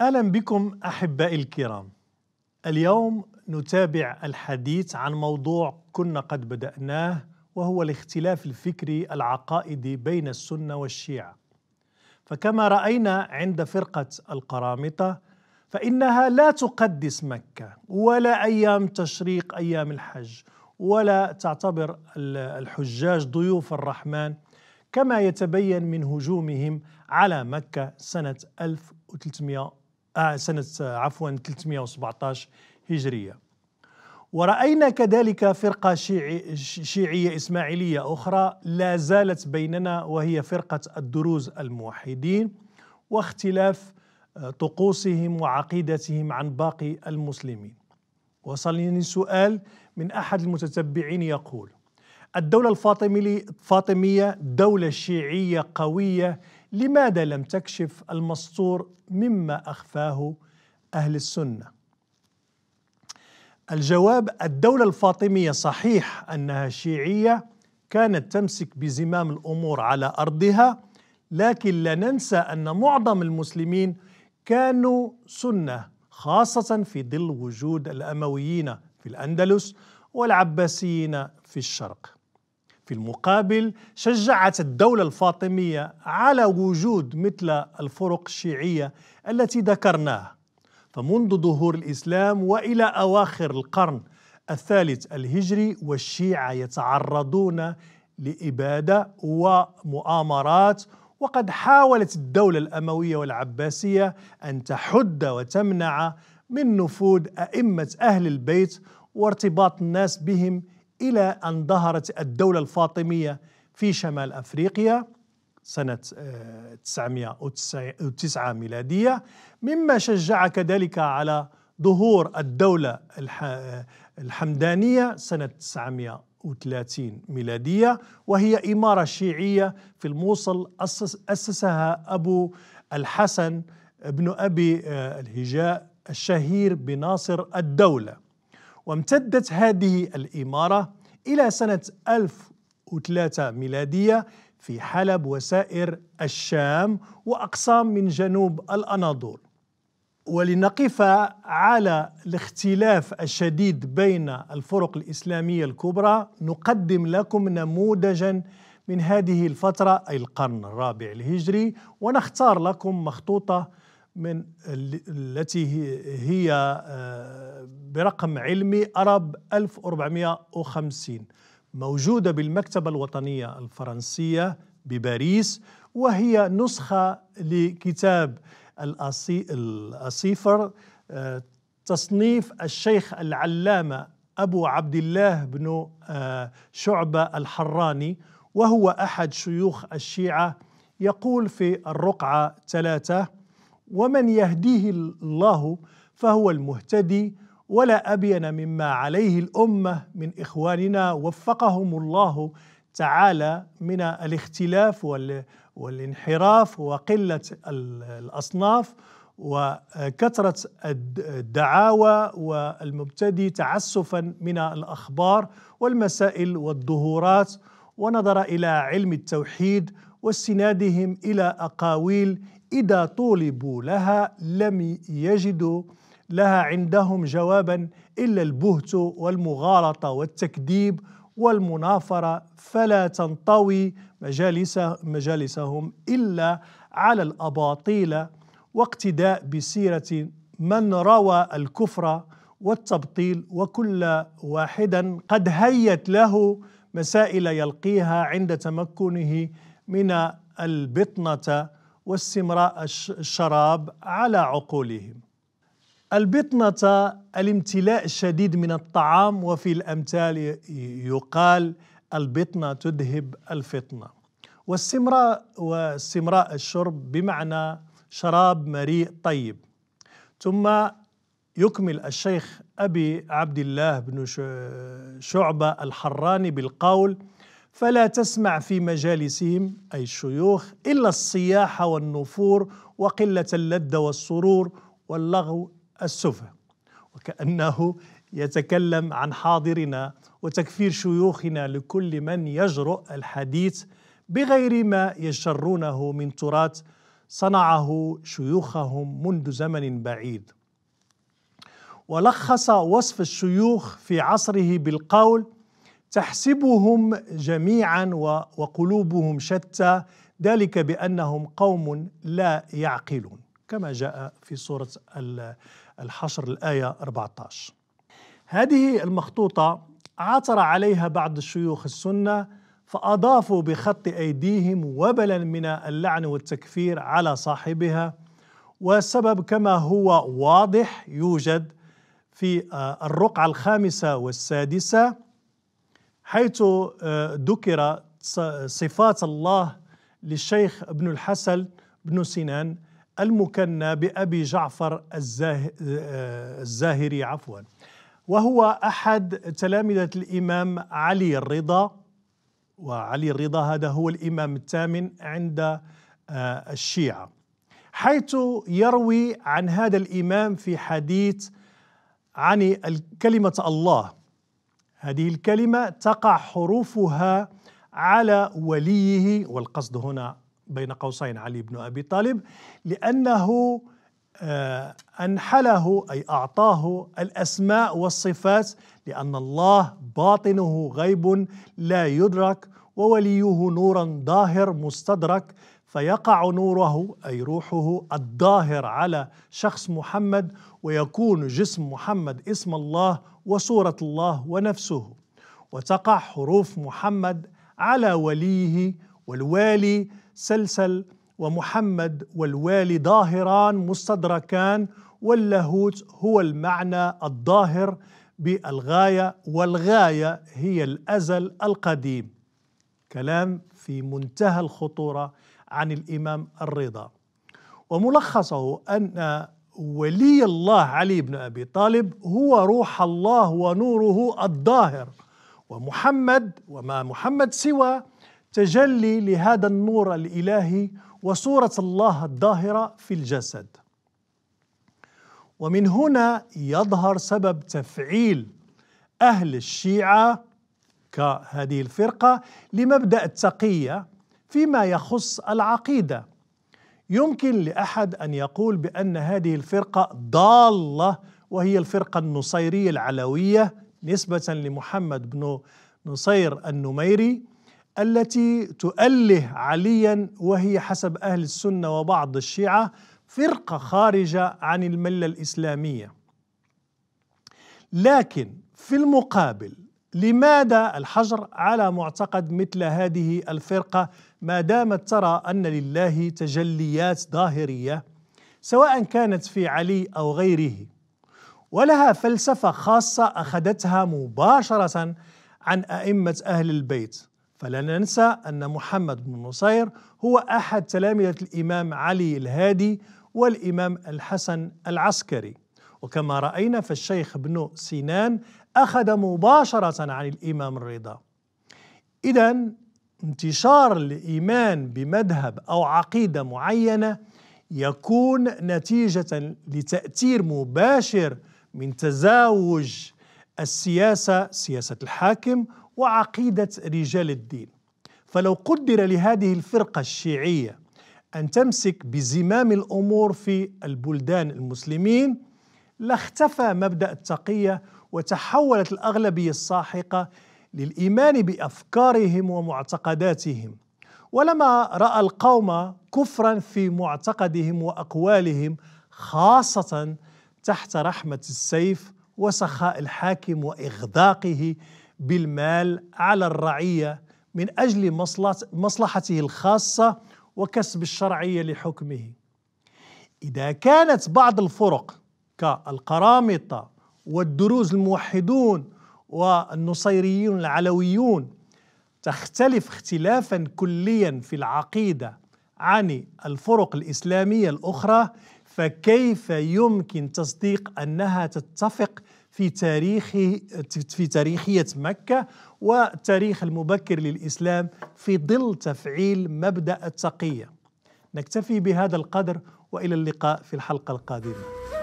اهلا بكم احبائي الكرام. اليوم نتابع الحديث عن موضوع كنا قد بدأناه وهو الاختلاف الفكري العقائدي بين السنه والشيعه. فكما راينا عند فرقه القرامطه فانها لا تقدس مكه ولا ايام تشريق ايام الحج ولا تعتبر الحجاج ضيوف الرحمن كما يتبين من هجومهم على مكه سنه 1300 آه سنة آه، عفوا 317 هجرية ورأينا كذلك فرقة شيعي شيعية إسماعيلية أخرى لا زالت بيننا وهي فرقة الدروز الموحدين واختلاف آه، طقوسهم وعقيدتهم عن باقي المسلمين وصلني سؤال من أحد المتتبعين يقول الدولة الفاطمية دولة شيعية قوية لماذا لم تكشف المستور مما أخفاه أهل السنة؟ الجواب الدولة الفاطمية صحيح أنها شيعية كانت تمسك بزمام الأمور على أرضها لكن لا ننسى أن معظم المسلمين كانوا سنة خاصة في ظل وجود الأمويين في الأندلس والعباسيين في الشرق في المقابل شجعت الدولة الفاطمية على وجود مثل الفرق الشيعية التي ذكرناها فمنذ ظهور الإسلام وإلى أواخر القرن الثالث الهجري والشيعة يتعرضون لإبادة ومؤامرات وقد حاولت الدولة الأموية والعباسية أن تحد وتمنع من نفوذ أئمة أهل البيت وارتباط الناس بهم إلى أن ظهرت الدولة الفاطمية في شمال أفريقيا سنة 909 آه، ميلادية مما شجع كذلك على ظهور الدولة آه، الحمدانية سنة 930 ميلادية وهي إمارة شيعية في الموصل أسسها أبو الحسن بن أبي آه، الهجاء الشهير بناصر الدولة وامتدت هذه الإمارة إلى سنة 1003 ميلادية في حلب وسائر الشام وأقسام من جنوب الأناضول ولنقف على الاختلاف الشديد بين الفرق الإسلامية الكبرى نقدم لكم نموذجا من هذه الفترة أي القرن الرابع الهجري ونختار لكم مخطوطة من التي هي آه، برقم علمي أرب 1450 موجودة بالمكتبة الوطنية الفرنسية بباريس وهي نسخة لكتاب الأصيفر آه، تصنيف الشيخ العلامة أبو عبد الله بن آه، شعبة الحراني وهو أحد شيوخ الشيعة يقول في الرقعة ثلاثة ومن يهديه الله فهو المهتدي ولا أبين مما عليه الأمة من إخواننا وفقهم الله تعالى من الاختلاف والانحراف وقلة الأصناف وكثرة الدعاوى والمبتدي تعسفا من الأخبار والمسائل والظهورات ونظر إلى علم التوحيد واستنادهم إلى أقاويل إذا طولبوا لها لم يجدوا لها عندهم جوابا الا البهت والمغالطه والتكذيب والمنافره فلا تنطوي مجالس مجالسهم الا على الاباطيل واقتداء بسيره من روى الكفر والتبطيل وكل واحدا قد هيت له مسائل يلقيها عند تمكنه من البطنه واستمراء الشراب على عقولهم البطنة الامتلاء الشديد من الطعام وفي الأمثال يقال البطنة تذهب الفطنة واستمراء واستمراء الشرب بمعنى شراب مريء طيب ثم يكمل الشيخ أبي عبد الله بن شعبة الحراني بالقول فلا تسمع في مجالسهم أي الشيوخ إلا الصياح والنفور وقلة اللذة والسرور واللغو السفه وكأنه يتكلم عن حاضرنا وتكفير شيوخنا لكل من يجرؤ الحديث بغير ما يشرونه من تراث صنعه شيوخهم منذ زمن بعيد ولخص وصف الشيوخ في عصره بالقول تحسبهم جميعا وقلوبهم شتى ذلك بانهم قوم لا يعقلون كما جاء في سورة الحشر الآية 14 هذه المخطوطة عثر عليها بعض الشيوخ السنة فأضافوا بخط أيديهم وبلا من اللعن والتكفير على صاحبها والسبب كما هو واضح يوجد في آه، الرقعة الخامسة والسادسة حيث آه، ذكر صفات الله للشيخ ابن الحسن بن سنان المكنى بأبي جعفر الزاهري عفوا وهو أحد تلامذة الإمام علي الرضا وعلي الرضا هذا هو الإمام الثامن عند آه، الشيعة حيث يروي عن هذا الإمام في حديث عن كلمة الله هذه الكلمة تقع حروفها على وليه والقصد هنا بين قوسين علي بن ابي طالب لانه آه، انحله اي اعطاه الاسماء والصفات لان الله باطنه غيب لا يدرك ووليه نورا ظاهر مستدرك فيقع نوره اي روحه الظاهر على شخص محمد ويكون جسم محمد اسم الله وصوره الله ونفسه وتقع حروف محمد على وليه والوالي سلسل ومحمد والوالي ظاهران مستدركان واللاهوت هو المعنى الظاهر بالغاية والغاية هي الأزل القديم كلام في منتهى الخطورة عن الإمام الرضا وملخصه أن ولي الله علي بن أبي طالب هو روح الله ونوره الظاهر ومحمد وما محمد سوى تجلي لهذا النور الالهي وصوره الله الظاهره في الجسد ومن هنا يظهر سبب تفعيل اهل الشيعه كهذه الفرقه لمبدا التقيه فيما يخص العقيده يمكن لاحد ان يقول بان هذه الفرقه ضاله وهي الفرقه النصيريه العلويه نسبه لمحمد بن نصير النميري التي تؤله عليا وهي حسب اهل السنه وبعض الشيعه فرقه خارجه عن المله الاسلاميه. لكن في المقابل لماذا الحجر على معتقد مثل هذه الفرقه ما دامت ترى ان لله تجليات ظاهريه سواء كانت في علي او غيره ولها فلسفه خاصه اخذتها مباشره عن ائمه اهل البيت فلا ننسى أن محمد بن نصير هو أحد تلامذة الإمام علي الهادي والإمام الحسن العسكري وكما رأينا فالشيخ ابن سنان أخذ مباشرة عن الإمام الرضا إذا انتشار الإيمان بمذهب أو عقيدة معينة يكون نتيجة لتأثير مباشر من تزاوج السياسة سياسة الحاكم وعقيدة رجال الدين فلو قدر لهذه الفرقة الشيعية أن تمسك بزمام الأمور في البلدان المسلمين لاختفى مبدأ التقية وتحولت الأغلبية الساحقة للإيمان بأفكارهم ومعتقداتهم ولما رأى القوم كفرا في معتقدهم وأقوالهم خاصة تحت رحمة السيف وسخاء الحاكم وإغداقه بالمال على الرعية من أجل مصلحته الخاصة وكسب الشرعية لحكمه إذا كانت بعض الفرق كالقرامطة والدروز الموحدون والنصيريون العلويون تختلف اختلافا كليا في العقيدة عن الفرق الإسلامية الأخرى فكيف يمكن تصديق أنها تتفق في تاريخ في تاريخية مكة والتاريخ المبكر للإسلام في ظل تفعيل مبدأ التقية نكتفي بهذا القدر وإلى اللقاء في الحلقة القادمة